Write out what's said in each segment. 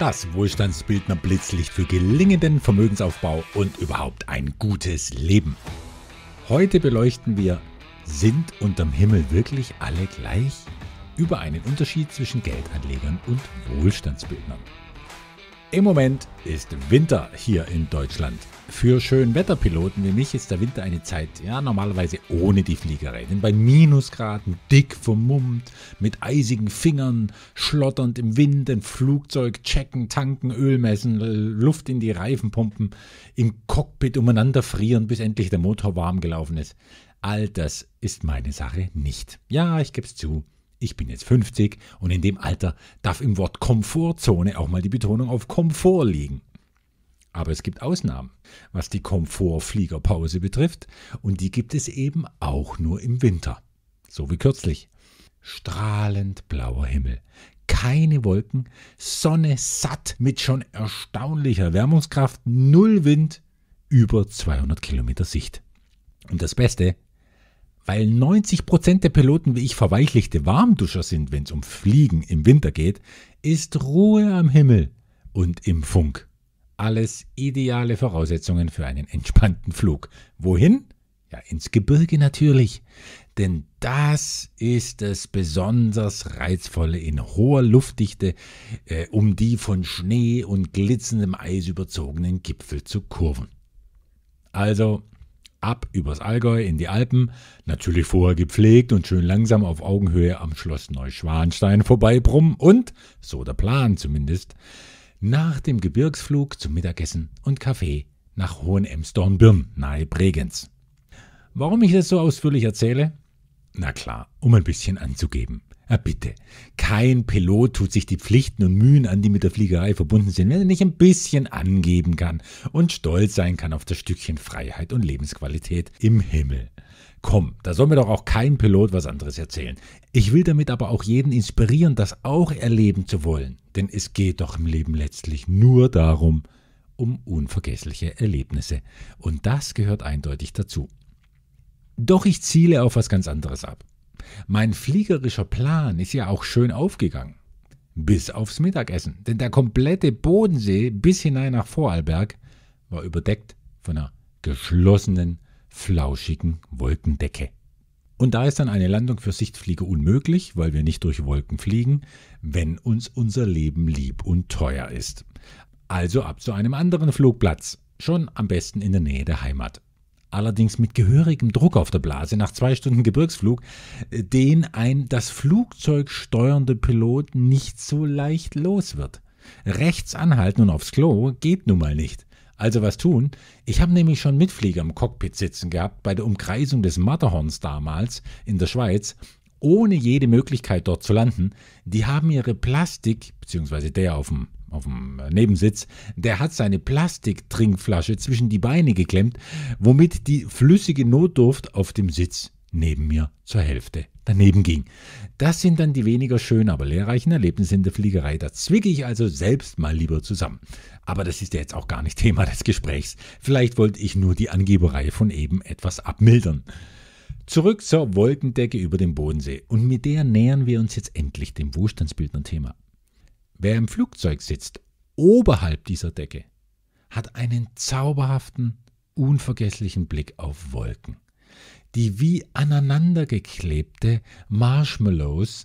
Das Wohlstandsbildner Blitzlicht für gelingenden Vermögensaufbau und überhaupt ein gutes Leben. Heute beleuchten wir, sind unterm Himmel wirklich alle gleich? Über einen Unterschied zwischen Geldanlegern und Wohlstandsbildnern. Im Moment ist Winter hier in Deutschland. Für Schönwetterpiloten wie mich ist der Winter eine Zeit, ja normalerweise ohne die Fliegerei. Denn bei Minusgraden, dick vermummt, mit eisigen Fingern, schlotternd im Wind, ein Flugzeug checken, tanken, Öl messen, Luft in die Reifen pumpen, im Cockpit umeinander frieren, bis endlich der Motor warm gelaufen ist. All das ist meine Sache nicht. Ja, ich geb's zu ich bin jetzt 50 und in dem Alter darf im Wort Komfortzone auch mal die Betonung auf Komfort liegen. Aber es gibt Ausnahmen, was die Komfortfliegerpause betrifft, und die gibt es eben auch nur im Winter. So wie kürzlich. Strahlend blauer Himmel, keine Wolken, Sonne satt mit schon erstaunlicher Wärmungskraft, null Wind, über 200 Kilometer Sicht. Und das Beste, weil 90% der Piloten wie ich verweichlichte Warmduscher sind, wenn es um Fliegen im Winter geht, ist Ruhe am Himmel und im Funk. Alles ideale Voraussetzungen für einen entspannten Flug. Wohin? Ja, ins Gebirge natürlich. Denn das ist das besonders Reizvolle in hoher Luftdichte, äh, um die von Schnee und glitzerndem Eis überzogenen Gipfel zu kurven. Also ab übers Allgäu in die Alpen, natürlich vorher gepflegt und schön langsam auf Augenhöhe am Schloss Neuschwanstein vorbeibrummen und, so der Plan zumindest, nach dem Gebirgsflug zum Mittagessen und Kaffee nach Hohenemsdorn-Birm nahe Bregenz. Warum ich das so ausführlich erzähle? Na klar, um ein bisschen anzugeben. Ja, ah, bitte. Kein Pilot tut sich die Pflichten und Mühen an, die mit der Fliegerei verbunden sind, wenn er nicht ein bisschen angeben kann und stolz sein kann auf das Stückchen Freiheit und Lebensqualität im Himmel. Komm, da soll mir doch auch kein Pilot was anderes erzählen. Ich will damit aber auch jeden inspirieren, das auch erleben zu wollen. Denn es geht doch im Leben letztlich nur darum, um unvergessliche Erlebnisse. Und das gehört eindeutig dazu. Doch ich ziele auf was ganz anderes ab. Mein fliegerischer Plan ist ja auch schön aufgegangen. Bis aufs Mittagessen, denn der komplette Bodensee bis hinein nach Vorarlberg war überdeckt von einer geschlossenen, flauschigen Wolkendecke. Und da ist dann eine Landung für Sichtflieger unmöglich, weil wir nicht durch Wolken fliegen, wenn uns unser Leben lieb und teuer ist. Also ab zu einem anderen Flugplatz, schon am besten in der Nähe der Heimat allerdings mit gehörigem Druck auf der Blase nach zwei Stunden Gebirgsflug, den ein das Flugzeug steuernde Pilot nicht so leicht los wird. Rechts anhalten und aufs Klo geht nun mal nicht. Also was tun? Ich habe nämlich schon Mitflieger im Cockpit sitzen gehabt bei der Umkreisung des Matterhorns damals in der Schweiz, ohne jede Möglichkeit dort zu landen. Die haben ihre Plastik, beziehungsweise der auf dem auf dem äh, Nebensitz, der hat seine Plastiktrinkflasche zwischen die Beine geklemmt, womit die flüssige Notdurft auf dem Sitz neben mir zur Hälfte daneben ging. Das sind dann die weniger schönen, aber lehrreichen Erlebnisse in der Fliegerei. Da zwicke ich also selbst mal lieber zusammen. Aber das ist ja jetzt auch gar nicht Thema des Gesprächs. Vielleicht wollte ich nur die Angeberei von eben etwas abmildern. Zurück zur Wolkendecke über dem Bodensee. Und mit der nähern wir uns jetzt endlich dem Wohlstandsbildner-Thema. Wer im Flugzeug sitzt, oberhalb dieser Decke, hat einen zauberhaften, unvergesslichen Blick auf Wolken, die wie aneinandergeklebte Marshmallows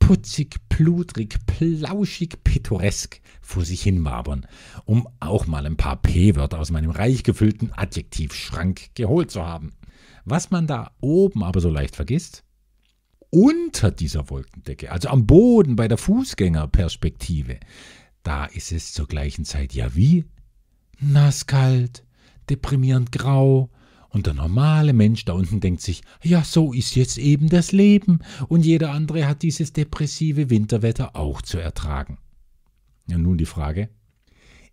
putzig, pludrig, plauschig, pittoresk vor sich hin wabern, um auch mal ein paar P-Wörter aus meinem reich gefüllten Adjektivschrank geholt zu haben. Was man da oben aber so leicht vergisst, unter dieser Wolkendecke, also am Boden bei der Fußgängerperspektive, da ist es zur gleichen Zeit ja wie nasskalt, deprimierend grau, und der normale Mensch da unten denkt sich, ja, so ist jetzt eben das Leben, und jeder andere hat dieses depressive Winterwetter auch zu ertragen. Ja, nun die Frage,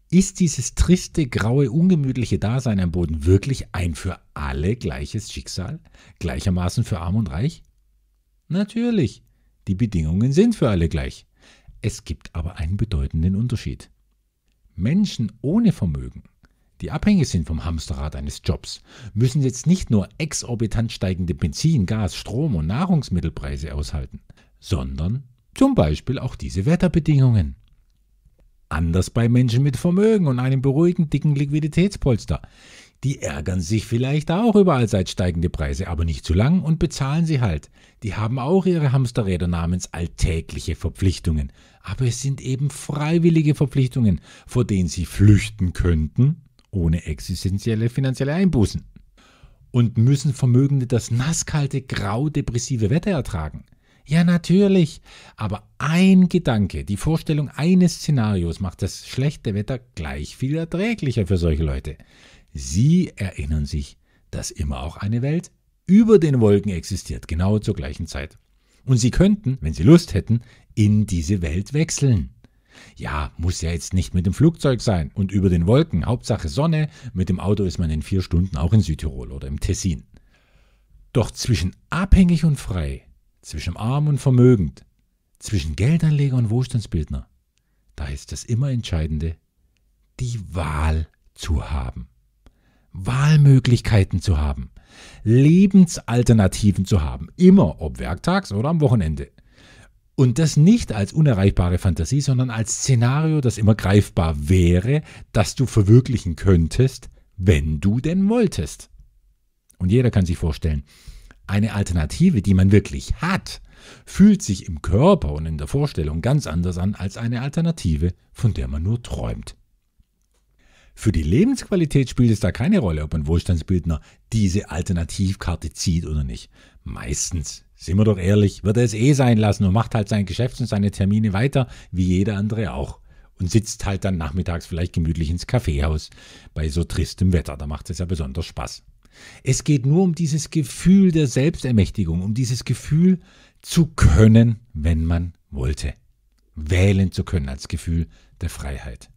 ist dieses triste, graue, ungemütliche Dasein am Boden wirklich ein für alle gleiches Schicksal, gleichermaßen für arm und reich? Natürlich, die Bedingungen sind für alle gleich. Es gibt aber einen bedeutenden Unterschied. Menschen ohne Vermögen, die abhängig sind vom Hamsterrad eines Jobs, müssen jetzt nicht nur exorbitant steigende Benzin, Gas, Strom und Nahrungsmittelpreise aushalten, sondern zum Beispiel auch diese Wetterbedingungen. Anders bei Menschen mit Vermögen und einem beruhigend dicken Liquiditätspolster. Die ärgern sich vielleicht auch über allseits steigende Preise, aber nicht zu lang und bezahlen sie halt. Die haben auch ihre Hamsterräder namens alltägliche Verpflichtungen. Aber es sind eben freiwillige Verpflichtungen, vor denen sie flüchten könnten, ohne existenzielle finanzielle Einbußen. Und müssen Vermögende das nasskalte, grau depressive Wetter ertragen? Ja, natürlich. Aber ein Gedanke, die Vorstellung eines Szenarios macht das schlechte Wetter gleich viel erträglicher für solche Leute. Sie erinnern sich, dass immer auch eine Welt über den Wolken existiert, genau zur gleichen Zeit. Und Sie könnten, wenn Sie Lust hätten, in diese Welt wechseln. Ja, muss ja jetzt nicht mit dem Flugzeug sein und über den Wolken, Hauptsache Sonne, mit dem Auto ist man in vier Stunden auch in Südtirol oder im Tessin. Doch zwischen abhängig und frei, zwischen arm und vermögend, zwischen Geldanleger und Wohlstandsbildner, da ist das immer Entscheidende, die Wahl zu haben. Wahlmöglichkeiten zu haben, Lebensalternativen zu haben, immer ob werktags oder am Wochenende. Und das nicht als unerreichbare Fantasie, sondern als Szenario, das immer greifbar wäre, das du verwirklichen könntest, wenn du denn wolltest. Und jeder kann sich vorstellen, eine Alternative, die man wirklich hat, fühlt sich im Körper und in der Vorstellung ganz anders an als eine Alternative, von der man nur träumt. Für die Lebensqualität spielt es da keine Rolle, ob ein Wohlstandsbildner diese Alternativkarte zieht oder nicht. Meistens, sind wir doch ehrlich, wird er es eh sein lassen und macht halt sein Geschäft und seine Termine weiter, wie jeder andere auch. Und sitzt halt dann nachmittags vielleicht gemütlich ins Kaffeehaus bei so tristem Wetter. Da macht es ja besonders Spaß. Es geht nur um dieses Gefühl der Selbstermächtigung, um dieses Gefühl zu können, wenn man wollte. Wählen zu können als Gefühl der Freiheit.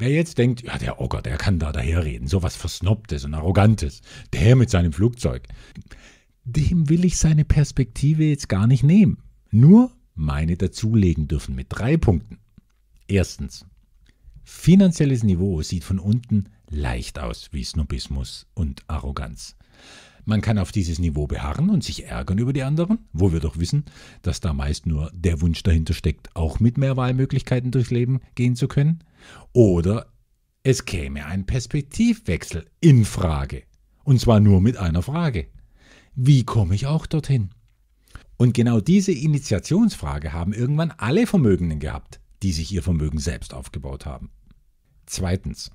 Wer jetzt denkt, ja, der Ocker, der kann da daherreden, sowas Versnobtes und Arrogantes, der mit seinem Flugzeug, dem will ich seine Perspektive jetzt gar nicht nehmen. Nur meine dazulegen dürfen mit drei Punkten. Erstens, finanzielles Niveau sieht von unten leicht aus wie Snobismus und Arroganz. Man kann auf dieses Niveau beharren und sich ärgern über die anderen, wo wir doch wissen, dass da meist nur der Wunsch dahinter steckt, auch mit mehr Wahlmöglichkeiten durchs Leben gehen zu können. Oder es käme ein Perspektivwechsel in Frage. Und zwar nur mit einer Frage. Wie komme ich auch dorthin? Und genau diese Initiationsfrage haben irgendwann alle Vermögenden gehabt, die sich ihr Vermögen selbst aufgebaut haben. Zweitens,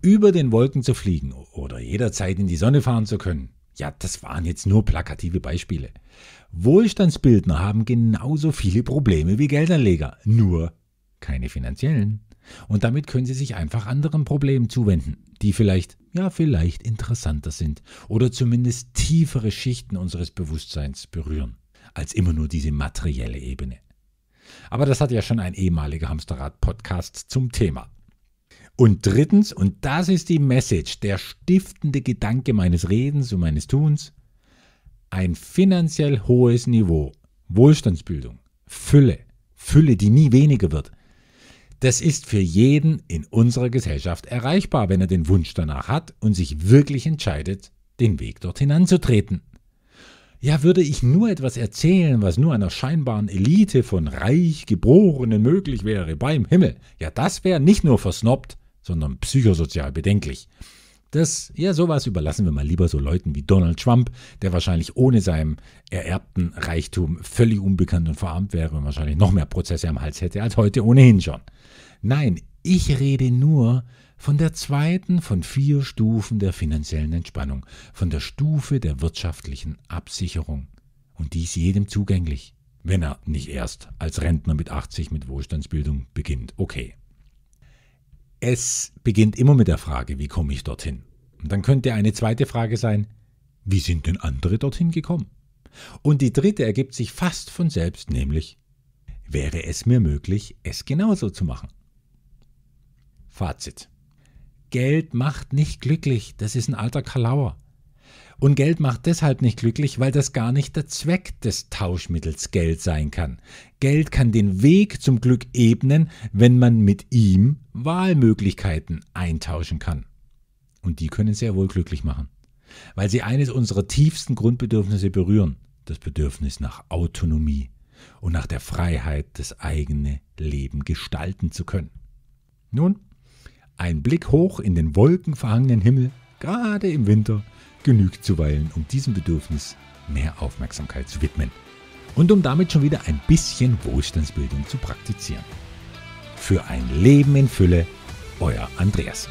über den Wolken zu fliegen oder jederzeit in die Sonne fahren zu können. Ja, das waren jetzt nur plakative Beispiele. Wohlstandsbildner haben genauso viele Probleme wie Geldanleger, nur keine finanziellen. Und damit können Sie sich einfach anderen Problemen zuwenden, die vielleicht, ja vielleicht interessanter sind oder zumindest tiefere Schichten unseres Bewusstseins berühren, als immer nur diese materielle Ebene. Aber das hat ja schon ein ehemaliger Hamsterrad-Podcast zum Thema. Und drittens, und das ist die Message, der stiftende Gedanke meines Redens und meines Tuns, ein finanziell hohes Niveau, Wohlstandsbildung, Fülle, Fülle, die nie weniger wird, das ist für jeden in unserer Gesellschaft erreichbar, wenn er den Wunsch danach hat und sich wirklich entscheidet, den Weg dorthin anzutreten. Ja, würde ich nur etwas erzählen, was nur einer scheinbaren Elite von reich Geborenen möglich wäre, beim Himmel, ja, das wäre nicht nur versnobbt, sondern psychosozial bedenklich. Das, ja, sowas überlassen wir mal lieber so Leuten wie Donald Trump, der wahrscheinlich ohne seinem ererbten Reichtum völlig unbekannt und verarmt wäre und wahrscheinlich noch mehr Prozesse am Hals hätte als heute ohnehin schon. Nein, ich rede nur von der zweiten von vier Stufen der finanziellen Entspannung, von der Stufe der wirtschaftlichen Absicherung. Und die ist jedem zugänglich, wenn er nicht erst als Rentner mit 80 mit Wohlstandsbildung beginnt. Okay. Es beginnt immer mit der Frage, wie komme ich dorthin? Und dann könnte eine zweite Frage sein, wie sind denn andere dorthin gekommen? Und die dritte ergibt sich fast von selbst, nämlich, wäre es mir möglich, es genauso zu machen? Fazit. Geld macht nicht glücklich, das ist ein alter Kalauer. Und Geld macht deshalb nicht glücklich, weil das gar nicht der Zweck des Tauschmittels Geld sein kann. Geld kann den Weg zum Glück ebnen, wenn man mit ihm Wahlmöglichkeiten eintauschen kann. Und die können sehr wohl glücklich machen, weil sie eines unserer tiefsten Grundbedürfnisse berühren, das Bedürfnis nach Autonomie und nach der Freiheit, das eigene Leben gestalten zu können. Nun, ein Blick hoch in den wolkenverhangenen Himmel, gerade im Winter, genügt zuweilen, um diesem Bedürfnis mehr Aufmerksamkeit zu widmen und um damit schon wieder ein bisschen Wohlstandsbildung zu praktizieren. Für ein Leben in Fülle, euer Andreas.